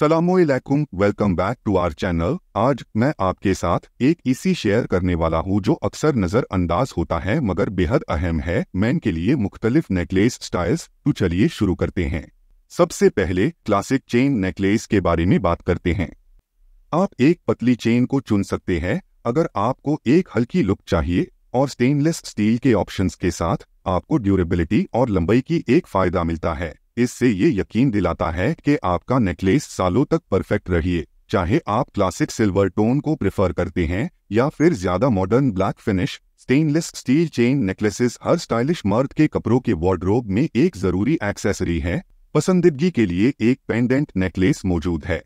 सलामकुम welcome back to our channel आज मैं आपके साथ एक इसी शेयर करने वाला हूँ जो अक्सर नज़रअंदाज होता है मगर बेहद अहम है मैन के लिए मुख्तलिफ नेकलेस स्टाइल्स तो चलिए शुरू करते हैं सबसे पहले क्लासिक चेन नेकलेस के बारे में बात करते हैं आप एक पतली चेन को चुन सकते हैं अगर आपको एक हल्की लुक चाहिए और स्टेनलेस स्टील के ऑप्शंस के साथ आपको ड्यूरेबिलिटी और लंबाई की एक फ़ायदा मिलता है इससे ये यकीन दिलाता है कि आपका नेकलेस सालों तक परफेक्ट रहिए चाहे आप क्लासिक सिल्वर टोन को प्रेफर करते हैं या फिर ज्यादा modern black finish stainless steel chain necklaces हर स्टाइलिश मर्द के कपड़ों के वार्ड्रोब में एक जरूरी एक्सेसरी है पसंदीदगी के लिए एक पेंडेंट नेकलेस मौजूद है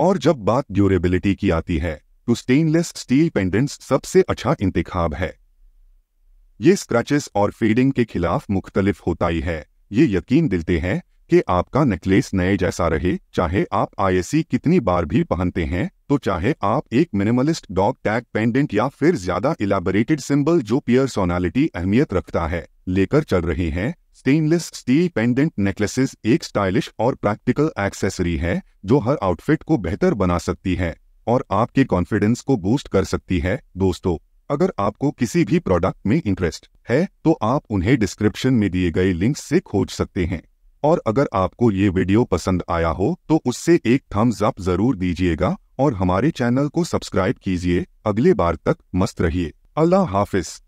और जब बात ड्यूरेबिलिटी की आती है तो स्टेनलेस स्टील पेंडेंट्स सबसे अच्छा इंतखाब है ये स्क्रैचेस और फेडिंग के खिलाफ मुख्तलिफ होता ही है ये यकीन दिलते हैं कि आपका नेकलेस नए जैसा रहे चाहे आप आईएसी कितनी बार भी पहनते हैं तो चाहे आप एक मिनिमलिस्ट डॉग टैग पेंडेंट या फिर ज्यादा इलाबोरेटेड सिंबल जो सोनालिटी अहमियत रखता है लेकर चल रहे हैं स्टेनलेस स्टील पेंडेंट नेकलेसेस एक स्टाइलिश और प्रैक्टिकल एक्सेसरी है जो हर आउटफिट को बेहतर बना सकती है और आपके कॉन्फिडेंस को बूस्ट कर सकती है दोस्तों अगर आपको किसी भी प्रोडक्ट में इंटरेस्ट है तो आप उन्हें डिस्क्रिप्शन में दिए गए लिंक से खोज सकते हैं और अगर आपको ये वीडियो पसंद आया हो तो उससे एक थम्स अप जरूर दीजिएगा और हमारे चैनल को सब्सक्राइब कीजिए अगले बार तक मस्त रहिए अल्लाह हाफिज